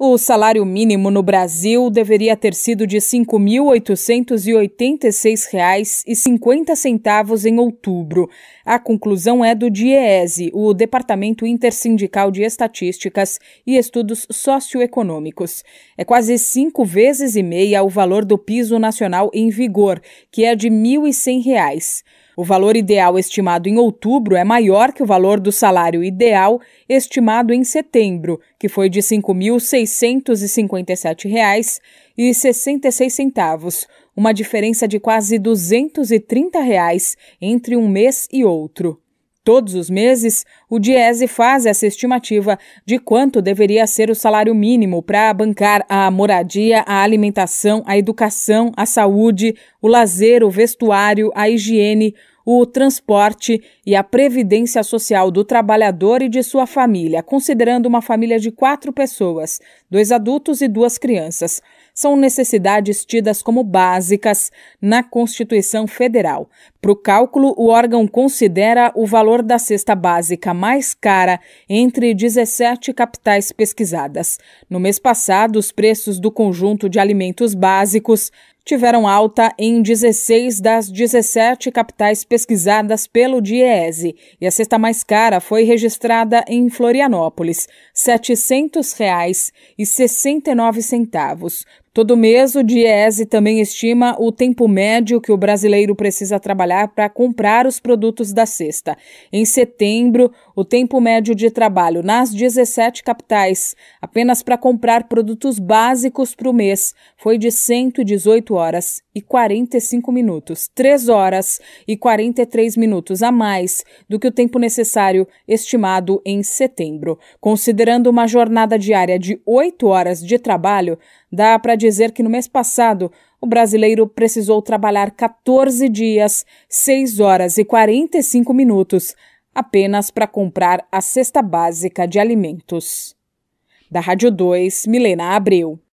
O salário mínimo no Brasil deveria ter sido de R$ 5.886,50 em outubro. A conclusão é do DIEESE, o Departamento Intersindical de Estatísticas e Estudos Socioeconômicos. É quase cinco vezes e meia o valor do piso nacional em vigor, que é de R$ 1.100. O valor ideal estimado em outubro é maior que o valor do salário ideal estimado em setembro, que foi de R$ 5.600. R$ 657,66, uma diferença de quase R$ 230 reais entre um mês e outro. Todos os meses, o Diese faz essa estimativa de quanto deveria ser o salário mínimo para bancar a moradia, a alimentação, a educação, a saúde, o lazer, o vestuário, a higiene, o transporte e a previdência social do trabalhador e de sua família, considerando uma família de quatro pessoas, dois adultos e duas crianças são necessidades tidas como básicas na Constituição Federal. Para o cálculo, o órgão considera o valor da cesta básica mais cara entre 17 capitais pesquisadas. No mês passado, os preços do conjunto de alimentos básicos tiveram alta em 16 das 17 capitais pesquisadas pelo DIEESE, e a cesta mais cara foi registrada em Florianópolis, R$ 700,69 Todo mês, o DIESE também estima o tempo médio que o brasileiro precisa trabalhar para comprar os produtos da cesta. Em setembro, o tempo médio de trabalho nas 17 capitais, apenas para comprar produtos básicos para o mês, foi de 118 horas e 45 minutos, 3 horas e 43 minutos a mais do que o tempo necessário estimado em setembro. Considerando uma jornada diária de 8 horas de trabalho, Dá para dizer que no mês passado, o brasileiro precisou trabalhar 14 dias, 6 horas e 45 minutos, apenas para comprar a cesta básica de alimentos. Da Rádio 2, Milena Abreu.